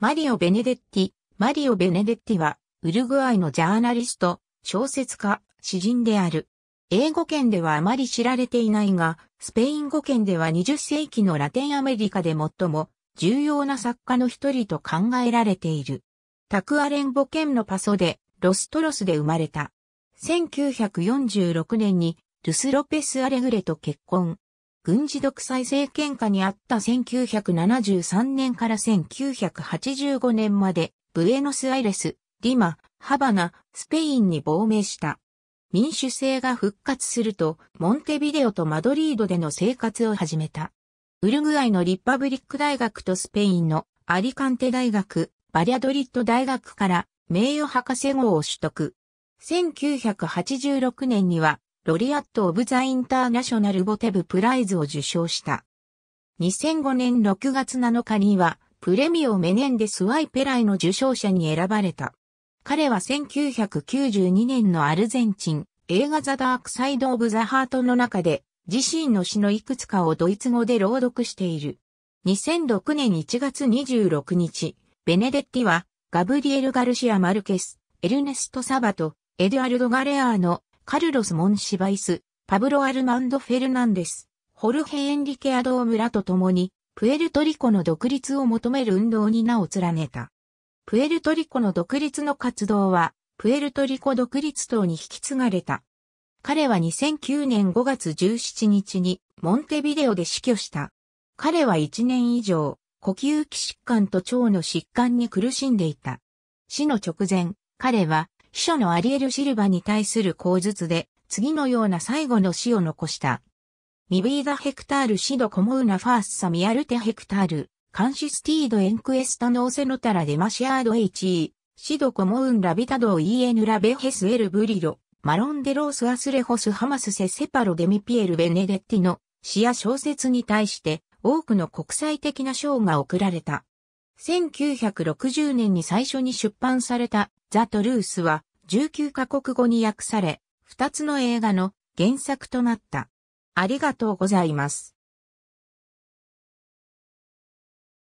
マリオ・ベネデッティ。マリオ・ベネデッティは、ウルグアイのジャーナリスト、小説家、詩人である。英語圏ではあまり知られていないが、スペイン語圏では20世紀のラテンアメリカで最も重要な作家の一人と考えられている。タクアレンボ県のパソで、ロストロスで生まれた。1946年に、ルス・ロペス・アレグレと結婚。軍事独裁政権下にあった1973年から1985年まで、ブエノスアイレス、ディマ、ハバナ、スペインに亡命した。民主制が復活すると、モンテビデオとマドリードでの生活を始めた。ウルグアイのリッパブリック大学とスペインのアリカンテ大学、バリアドリッド大学から名誉博士号を取得。1986年にはロリアット・オブ・ザ・インターナショナル・ボテブ・プライズを受賞した。2005年6月7日には、プレミオ・メネンデス・ワイ・ペライの受賞者に選ばれた。彼は1992年のアルゼンチン映画ザ・ダークサイド・オブ・ザ・ハートの中で自身の詩のいくつかをドイツ語で朗読している。2006年1月26日、ベネデッティはガブリエル・ガルシア・マルケス、エルネスト・サバとエドゥアルド・ガレアーのカルロス・モンシバイス、パブロ・アルマンド・フェルナンデス、ホルヘ・エンリケ・アドームらと共に、プエルトリコの独立を求める運動に名を連ねた。プエルトリコの独立の活動は、プエルトリコ独立党に引き継がれた。彼は2009年5月17日にモンテビデオで死去した。彼は1年以上、呼吸器疾患と腸の疾患に苦しんでいた。死の直前、彼は秘書のアリエル・シルバに対する口述で、次のような最後の詩を残した。ミビーダ・ヘクタール・シド・コモウナ・ファース・サミアルテ・ヘクタール、カンシスティード・エンクエスタ・ノーセノタラ・デマシアード・エイチー、シド・コモウン・ラビタド・イエヌ・ラベ・ヘス・エル・ブリロ、マロン・デ・ロース・アスレホス・ハマス・セ・セパロ・デミピエル・ベネデッティの詩や小説に対して、多くの国際的な賞が贈られた。1960年に最初に出版されたザ・トルースは19カ国語に訳され、2つの映画の原作となった。ありがとうございます。